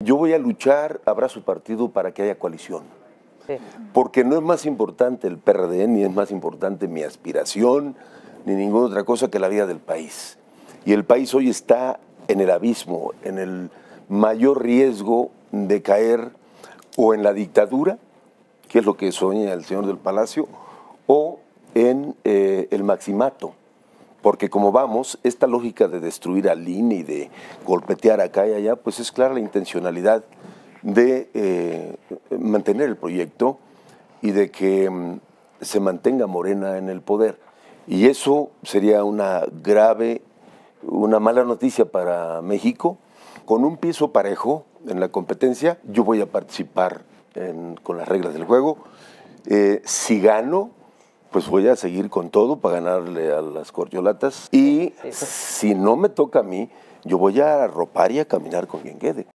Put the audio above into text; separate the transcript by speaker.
Speaker 1: Yo voy a luchar habrá su partido para que haya coalición. Porque no es más importante el PRD, ni es más importante mi aspiración, ni ninguna otra cosa que la vida del país. Y el país hoy está en el abismo, en el mayor riesgo de caer o en la dictadura, que es lo que sueña el señor del Palacio, o en eh, el maximato, porque como vamos, esta lógica de destruir a INE y de golpetear acá y allá, pues es clara la intencionalidad de eh, mantener el proyecto y de que mm, se mantenga Morena en el poder. Y eso sería una grave, una mala noticia para México. Con un piso parejo en la competencia, yo voy a participar con las reglas del juego. Eh, si gano, pues voy a seguir con todo para ganarle a las cordiolatas. Y si no me toca a mí, yo voy a arropar y a caminar con quien quede.